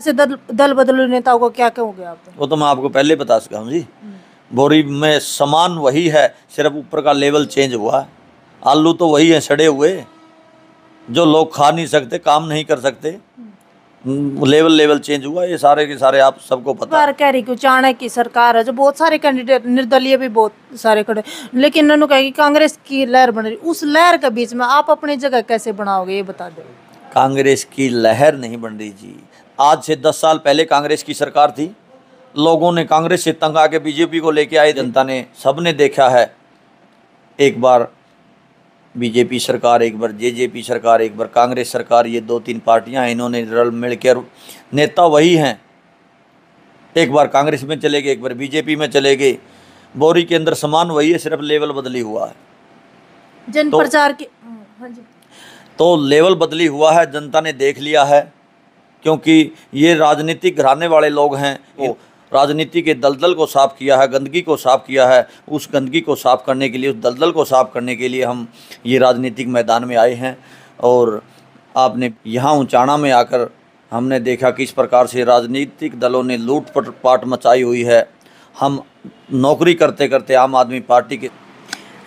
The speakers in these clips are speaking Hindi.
ऐसे दल दल बदलू नेताओं को क्या कहोगे आप वो तो मैं आपको पहले बता सका हूँ जी बोरी में सामान वही है सिर्फ ऊपर का लेवल चेंज हुआ आलू तो वही है सड़े हुए जो लोग खा नहीं सकते काम नहीं कर सकते लेवल लेवल चेंज हुआ ये सारे के सारे आप सबको पता है कह रही क्यों चाणक्य की सरकार है जो बहुत सारे कैंडिडेट निर्दलीय भी बहुत सारे खड़े लेकिन इन्होंने कहा कि कांग्रेस की लहर बन रही उस लहर के बीच में आप अपनी जगह कैसे बनाओगे ये बता दो कांग्रेस की लहर नहीं बन रही जी आज से दस साल पहले कांग्रेस की सरकार थी लोगों ने कांग्रेस से तंग आके बीजेपी को लेके आए जनता ने सब ने देखा है एक बार बीजेपी सरकार एक बार जेजेपी सरकार एक बार कांग्रेस सरकार ये दो तीन पार्टियां इन्होंने रल मिलकर नेता वही हैं एक बार कांग्रेस में चले गए एक बार बीजेपी में चले गए बोरी के अंदर समान वही है सिर्फ लेवल बदली हुआ है जन तो, प्रचार के हाँ जी। तो लेवल बदली हुआ है जनता ने देख लिया है क्योंकि ये राजनीतिक घराने वाले लोग हैं वो राजनीति के दलदल को साफ किया है गंदगी को साफ किया है उस गंदगी को साफ करने के लिए उस दलदल को साफ करने के लिए हम ये राजनीतिक मैदान में आए हैं और आपने यहाँ ऊंचाणा में आकर हमने देखा किस प्रकार से राजनीतिक दलों ने लूट पाट मचाई हुई है हम नौकरी करते करते आम आदमी पार्टी के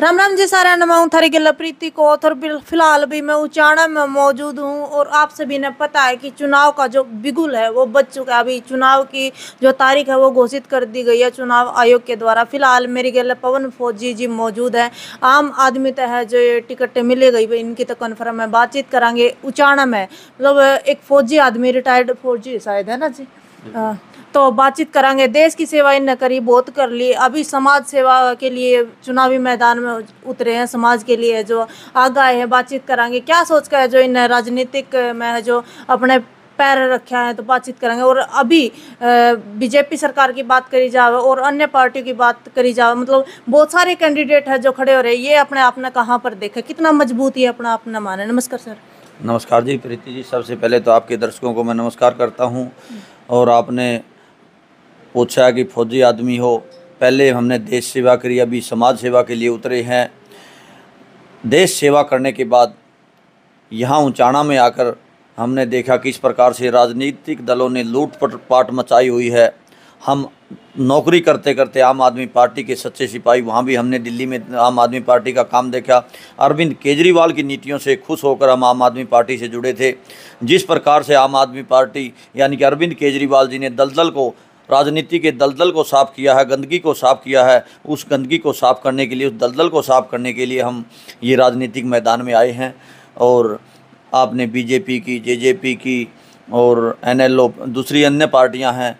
राम राम जी सारा नमाऊ थारी गिल्ला प्रीति को और फिलहाल भी मैं उचाणा में मौजूद हूँ और आप सभी ने पता है कि चुनाव का जो बिगुल है वो बच चुका है अभी चुनाव की जो तारीख है वो घोषित कर दी गई है चुनाव आयोग के द्वारा फिलहाल मेरी गिल्ला पवन फौजी जी मौजूद है आम आदमी तो है जो ये टिकट मिले गई इनकी तो कन्फर्म है बातचीत करांगे उचाणा में मतलब एक फौजी आदमी रिटायर्ड फौजी शायद है ना जी हाँ, तो बातचीत करांगे देश की सेवा इन करी बहुत कर ली अभी समाज सेवा के लिए चुनावी मैदान में उतरे हैं समाज के लिए जो आगे आए हैं बातचीत करांगे क्या सोच कर जो इन राजनीतिक में जो अपने पैर रखा है तो बातचीत करेंगे और अभी बीजेपी सरकार की बात करी जावे और अन्य पार्टियों की बात करी जावे मतलब बहुत सारे कैंडिडेट हैं जो खड़े हो रहे हैं ये अपने आप ने कहाँ पर देखा कितना मजबूत है अपना अपना माने नमस्कार सर नमस्कार जी प्रीति जी सबसे पहले तो आपके दर्शकों को मैं नमस्कार करता हूँ और आपने पूछा कि फौजी आदमी हो पहले हमने देश सेवा करी अभी समाज सेवा के लिए उतरे हैं देश सेवा करने के बाद यहाँ उचाणा में आकर हमने देखा किस प्रकार से राजनीतिक दलों ने लूट पाट मचाई हुई है हम नौकरी करते करते आम आदमी पार्टी के सच्चे सिपाही वहाँ भी हमने दिल्ली में आम आदमी पार्टी का काम देखा अरविंद केजरीवाल की नीतियों से खुश होकर हम आम आदमी पार्टी से जुड़े थे जिस प्रकार से आम आदमी पार्टी यानी कि अरविंद केजरीवाल जी ने दलदल को राजनीति के दलदल को साफ़ किया है गंदगी को साफ़ किया है उस गंदगी को साफ़ करने के लिए उस दलदल को साफ़ करने के लिए हम ये राजनीतिक मैदान में आए हैं और आपने बीजेपी की जेजेपी की और एनएलओ दूसरी अन्य पार्टियां हैं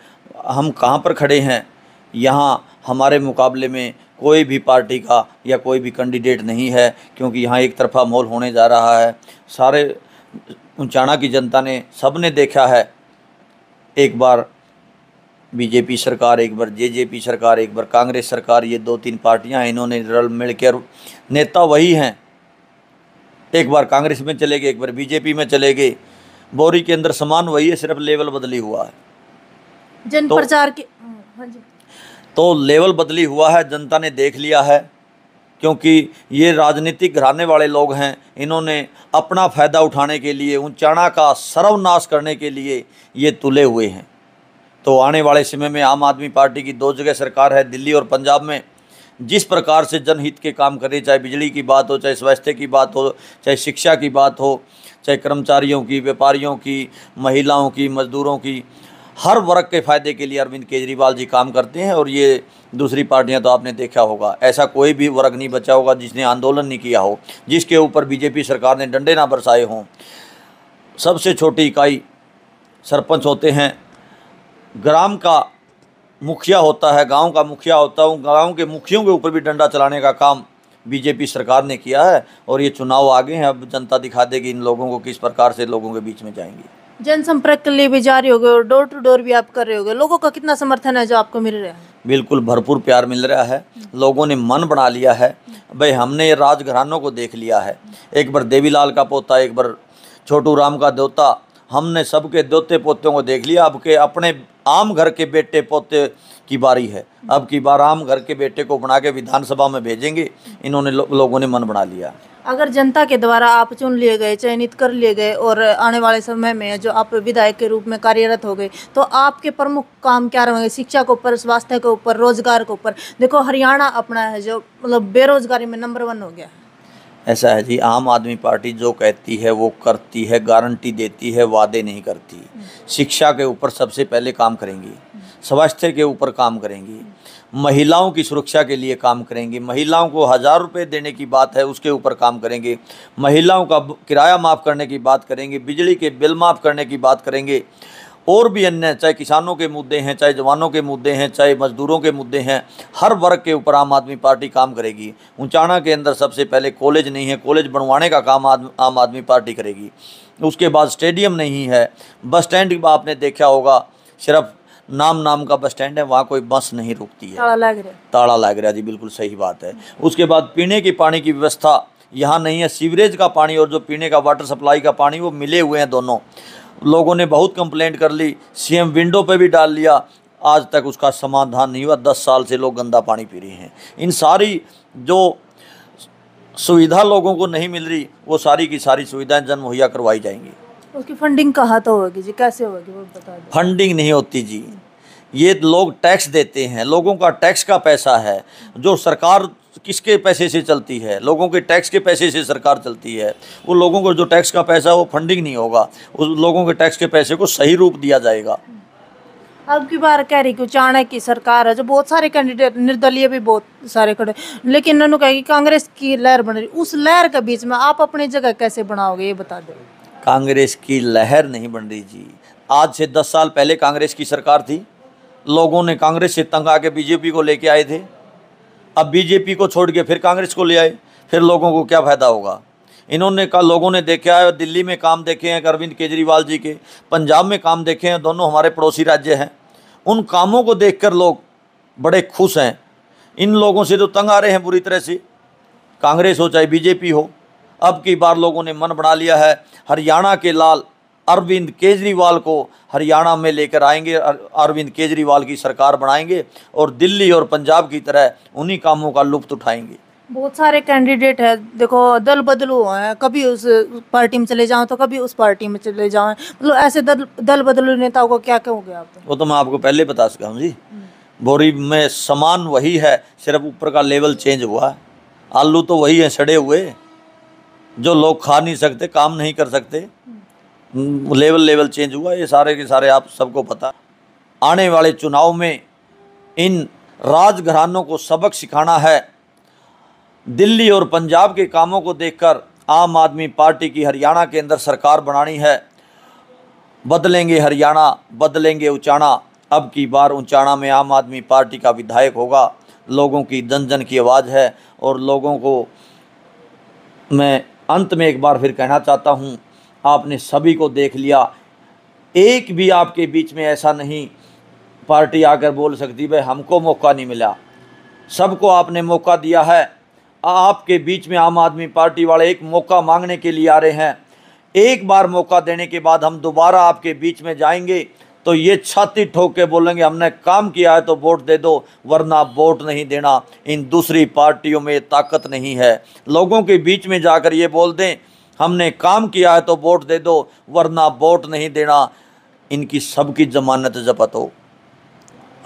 हम कहाँ पर खड़े हैं यहाँ हमारे मुकाबले में कोई भी पार्टी का या कोई भी कैंडिडेट नहीं है क्योंकि यहाँ एक तरफा माहौल होने जा रहा है सारे उचाणा की जनता ने सब ने देखा है एक बार बीजेपी सरकार एक बार जेजेपी सरकार एक बार कांग्रेस सरकार ये दो तीन पार्टियाँ इन्होंने रल मिलकर नेता वही हैं एक बार कांग्रेस में चले गए एक बार बीजेपी में चले गए बोरी के अंदर समान वही है सिर्फ लेवल बदली हुआ है जन तो, प्रचार के हम्म, हाँ तो लेवल बदली हुआ है जनता ने देख लिया है क्योंकि ये राजनीतिक घराने वाले लोग हैं इन्होंने अपना फ़ायदा उठाने के लिए ऊंचाणा का सर्वनाश करने के लिए ये तुले हुए हैं तो आने वाले समय में आम आदमी पार्टी की दो जगह सरकार है दिल्ली और पंजाब में जिस प्रकार से जनहित के काम करे चाहे बिजली की बात हो चाहे स्वास्थ्य की बात हो चाहे शिक्षा की बात हो चाहे कर्मचारियों की व्यापारियों की महिलाओं की मजदूरों की हर वर्ग के फ़ायदे के लिए अरविंद केजरीवाल जी काम करते हैं और ये दूसरी पार्टियां तो आपने देखा होगा ऐसा कोई भी वर्ग नहीं बचा होगा जिसने आंदोलन नहीं किया हो जिसके ऊपर बीजेपी सरकार ने डंडे ना बरसाए हों सबसे छोटी इकाई सरपंच होते हैं ग्राम का मुखिया होता है गांव का मुखिया होता है गांव के मुखियों के ऊपर भी डंडा चलाने का काम बीजेपी सरकार ने किया है और ये चुनाव आगे हैं अब जनता दिखा देगी इन लोगों को किस प्रकार से लोगों के बीच में जाएंगी जनसंपर्क के लिए भी जारी हो गए और डोर टू डोर भी आप कर रहे हो लोगों का कितना समर्थन है जो आपको मिल रहा है बिल्कुल भरपूर प्यार मिल रहा है लोगों ने मन बना लिया है भाई हमने ये राजघरानों को देख लिया है एक बार देवीलाल का पोता एक बार छोटू राम का दोता हमने सबके दोते पोतों को देख लिया अब के अपने आम घर के बेटे पोते की बारी है अब की बार आम घर के बेटे को बना के विधानसभा में भेजेंगे इन्होंने लो, लोगों ने मन बना लिया अगर जनता के द्वारा आप चुन लिए गए चयनित कर लिए गए और आने वाले समय में जो आप विधायक के रूप में कार्यरत हो गए तो आपके प्रमुख काम क्या रहेंगे शिक्षा के ऊपर स्वास्थ्य के ऊपर रोजगार के ऊपर देखो हरियाणा अपना है जो मतलब बेरोजगारी में नंबर वन हो गया है ऐसा है जी आम आदमी पार्टी जो कहती है वो करती है गारंटी देती है वादे नहीं करती हम्म। शिक्षा के ऊपर सबसे पहले काम करेंगी स्वास्थ्य के ऊपर काम करेंगी महिलाओं की सुरक्षा के लिए काम करेंगी महिलाओं को हज़ार रुपये देने की बात है उसके ऊपर काम करेंगे महिलाओं का किराया माफ़ करने की बात करेंगे बिजली के बिल माफ़ करने की बात करेंगे और भी अन्य चाहे किसानों के मुद्दे हैं चाहे जवानों के मुद्दे हैं चाहे मजदूरों के मुद्दे हैं हर वर्ग के ऊपर आम आदमी पार्टी काम करेगी उचाणा के अंदर सबसे पहले कॉलेज नहीं है कॉलेज बनवाने का काम आम आदमी पार्टी करेगी उसके बाद स्टेडियम नहीं है बस स्टैंड आपने देखा होगा सिर्फ नाम नाम का बस स्टैंड है वहाँ कोई बस नहीं रुकती है ताड़ा लग ताड़ा है जी बिल्कुल सही बात है उसके बाद पीने के पानी की व्यवस्था यहाँ नहीं है सीवरेज का पानी और जो पीने का वाटर सप्लाई का पानी वो मिले हुए हैं दोनों लोगों ने बहुत कंप्लेंट कर ली सीएम विंडो पे भी डाल लिया आज तक उसका समाधान नहीं हुआ दस साल से लोग गंदा पानी पी रहे हैं इन सारी जो सुविधा लोगों को नहीं मिल रही वो सारी की सारी सुविधाएं जन मुहैया करवाई जाएंगी उसकी फंडिंग कहाँ तो होगी जी कैसे होगी वो बता फंडिंग नहीं होती जी ये लोग टैक्स देते हैं लोगों का टैक्स का पैसा है जो सरकार किसके पैसे से चलती है लोगों के टैक्स के पैसे से सरकार चलती है वो लोगों को जो टैक्स का पैसा वो फंडिंग नहीं होगा उस लोगों के टैक्स के पैसे को सही रूप दिया जाएगा अब की बार कह रही कि चाणक्य की सरकार है जो बहुत सारे कैंडिडेट निर्दलीय भी बहुत सारे खड़े लेकिन उन्होंने कहा कि कांग्रेस की लहर बन रही उस लहर के बीच में आप अपनी जगह कैसे बनाओगे ये बता दो कांग्रेस की लहर नहीं बन रही जी आज से दस साल पहले कांग्रेस की सरकार थी लोगों ने कांग्रेस से तंग आके बीजेपी को लेके आए थे अब बीजेपी को छोड़ के फिर कांग्रेस को ले आए फिर लोगों को क्या फ़ायदा होगा इन्होंने कहा लोगों ने देखा है दिल्ली में काम देखे हैं अरविंद केजरीवाल जी के पंजाब में काम देखे हैं दोनों हमारे पड़ोसी राज्य हैं उन कामों को देख लोग बड़े खुश हैं इन लोगों से तो तंग आ रहे हैं बुरी तरह से कांग्रेस हो चाहे बीजेपी हो अब की बार लोगों ने मन बना लिया है हरियाणा के लाल अरविंद केजरीवाल को हरियाणा में लेकर आएंगे अरविंद केजरीवाल की सरकार बनाएंगे और दिल्ली और पंजाब की तरह उन्हीं कामों का लुप्त उठाएंगे बहुत सारे कैंडिडेट है देखो दल बदल हुए हैं कभी उस पार्टी में चले जाओ तो कभी उस पार्टी में चले जाओ मतलब ऐसे दल दल बदलू नेताओं को क्या कहोगे आप वो तो मैं आपको पहले बता सका हूँ जी हम्म। बोरी में सामान वही है सिर्फ ऊपर का लेवल चेंज हुआ है आलू तो वही है सड़े हुए जो लोग खा नहीं सकते काम नहीं कर सकते लेवल लेवल चेंज हुआ ये सारे के सारे आप सबको पता आने वाले चुनाव में इन राजघरानों को सबक सिखाना है दिल्ली और पंजाब के कामों को देखकर आम आदमी पार्टी की हरियाणा के अंदर सरकार बनानी है बदलेंगे हरियाणा बदलेंगे उचाणा अब की बार उचाणा में आम आदमी पार्टी का विधायक होगा लोगों की जन जन की आवाज़ है और लोगों को मैं अंत में एक बार फिर कहना चाहता हूँ आपने सभी को देख लिया एक भी आपके बीच में ऐसा नहीं पार्टी आकर बोल सकती भाई हमको मौका नहीं मिला सबको आपने मौका दिया है आपके बीच में आम आदमी पार्टी वाले एक मौका मांगने के लिए आ रहे हैं एक बार मौका देने के बाद हम दोबारा आपके बीच में जाएंगे तो ये छाती ठोक के बोलेंगे हमने काम किया है तो वोट दे दो वरना वोट नहीं देना इन दूसरी पार्टियों में ताकत नहीं है लोगों के बीच में जाकर ये बोल दें हमने काम किया है तो वोट दे दो वरना वोट नहीं देना इनकी सबकी जमानत जपत हो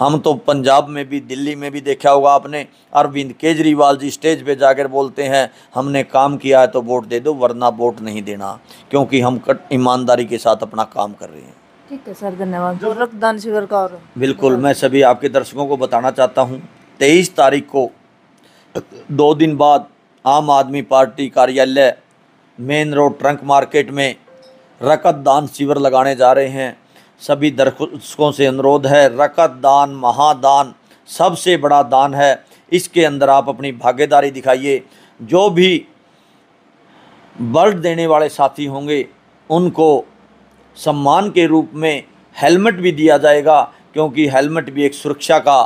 हम तो पंजाब में भी दिल्ली में भी देखा होगा आपने अरविंद केजरीवाल जी स्टेज पे जाकर बोलते हैं हमने काम किया है तो वोट दे दो वरना वोट नहीं देना क्योंकि हम ईमानदारी के साथ अपना काम कर रहे हैं ठीक है सर धन्यवाद रक्तदान शिविर का और बिल्कुल मैं सभी आपके दर्शकों को बताना चाहता हूँ तेईस तारीख को दो दिन बाद आम आदमी पार्टी कार्यालय मेन रोड ट्रंक मार्केट में रकत दान शिविर लगाने जा रहे हैं सभी दर्शकों से अनुरोध है रकत दान महादान सबसे बड़ा दान है इसके अंदर आप अपनी भागीदारी दिखाइए जो भी बर्ड देने वाले साथी होंगे उनको सम्मान के रूप में हेलमेट भी दिया जाएगा क्योंकि हेलमेट भी एक सुरक्षा का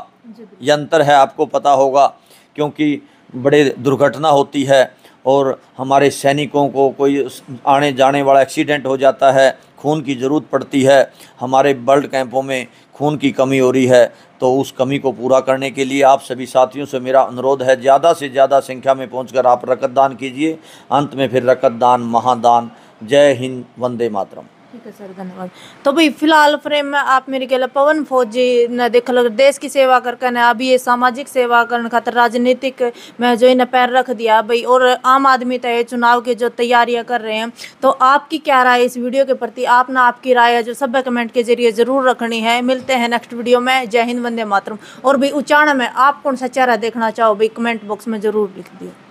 यंत्र है आपको पता होगा क्योंकि बड़े दुर्घटना होती है और हमारे सैनिकों को कोई आने जाने वाला एक्सीडेंट हो जाता है खून की ज़रूरत पड़ती है हमारे वर्ल्ड कैंपों में खून की कमी हो रही है तो उस कमी को पूरा करने के लिए आप सभी साथियों से मेरा अनुरोध है ज़्यादा से ज़्यादा संख्या में पहुंचकर आप रकत दान कीजिए अंत में फिर रकत दान महादान जय हिंद वंदे मातरम ठीक है सर धन्यवाद तो भाई फिलहाल फ्रेम में आप मेरे कहला पवन फौजी ने देख लो देश की सेवा करके ने अभी ये सामाजिक सेवा करने खातर राजनीतिक में जो इन्हें पैर रख दिया भाई और आम आदमी तय तो चुनाव की जो तैयारियां कर रहे हैं तो आपकी क्या राय इस वीडियो के प्रति आप ना आपकी राय जो सभ्य कमेंट के जरिए ज़रूर रखनी है मिलते हैं नेक्स्ट वीडियो में जय हिंद वंदे मातरम और भाई उच्चारण में आप कौन सा चेहरा देखना चाहो भाई कमेंट बॉक्स में ज़रूर लिख दिया